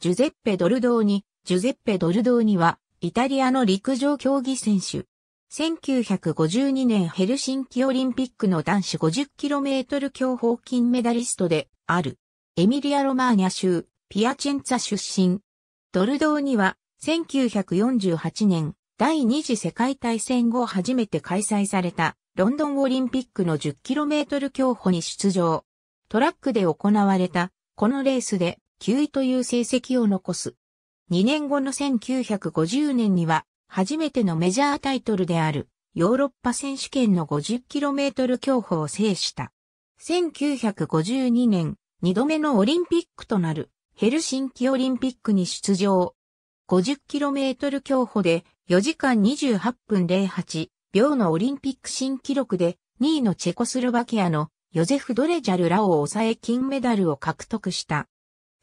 ジュゼッペ・ドルドーニ、ジュゼッペ・ドルドーニは、イタリアの陸上競技選手。1952年ヘルシンキオリンピックの男子 50km 競歩金メダリストである。エミリア・ロマーニャ州、ピアチェンツァ出身。ドルドーニは、1948年、第二次世界大戦後初めて開催された、ロンドンオリンピックの 10km 競歩に出場。トラックで行われた、このレースで、9位という成績を残す。2年後の1950年には、初めてのメジャータイトルである、ヨーロッパ選手権の 50km 競歩を制した。1952年、2度目のオリンピックとなる、ヘルシンキオリンピックに出場。50km 競歩で4時間28分08秒のオリンピック新記録で2位のチェコスロバキアのヨゼフ・ドレジャルラを抑え金メダルを獲得した。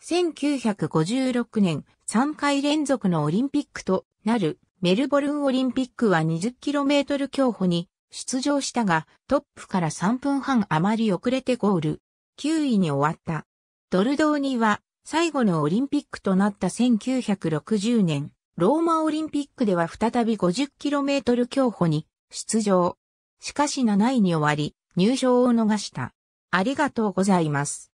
1956年3回連続のオリンピックとなるメルボルンオリンピックは 20km 競歩に出場したがトップから3分半余り遅れてゴール。9位に終わった。ドルドーニは最後のオリンピックとなった1960年、ローマオリンピックでは再び 50km 競歩に出場。しかし7位に終わり、入賞を逃した。ありがとうございます。